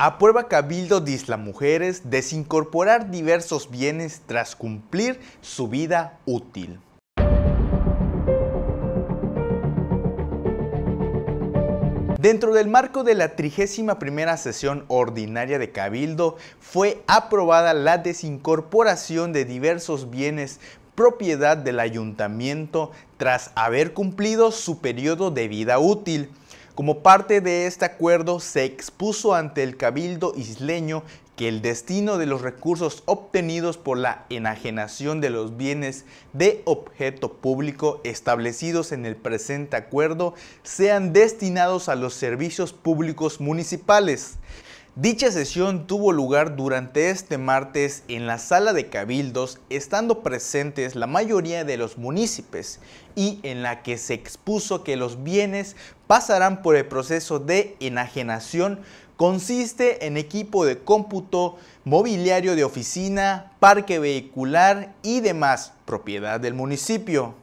Aprueba Cabildo de Isla Mujeres desincorporar diversos bienes tras cumplir su vida útil. Dentro del marco de la 31 sesión ordinaria de Cabildo, fue aprobada la desincorporación de diversos bienes propiedad del ayuntamiento tras haber cumplido su periodo de vida útil. Como parte de este acuerdo se expuso ante el cabildo isleño que el destino de los recursos obtenidos por la enajenación de los bienes de objeto público establecidos en el presente acuerdo sean destinados a los servicios públicos municipales. Dicha sesión tuvo lugar durante este martes en la sala de cabildos, estando presentes la mayoría de los municipios y en la que se expuso que los bienes pasarán por el proceso de enajenación consiste en equipo de cómputo, mobiliario de oficina, parque vehicular y demás propiedad del municipio.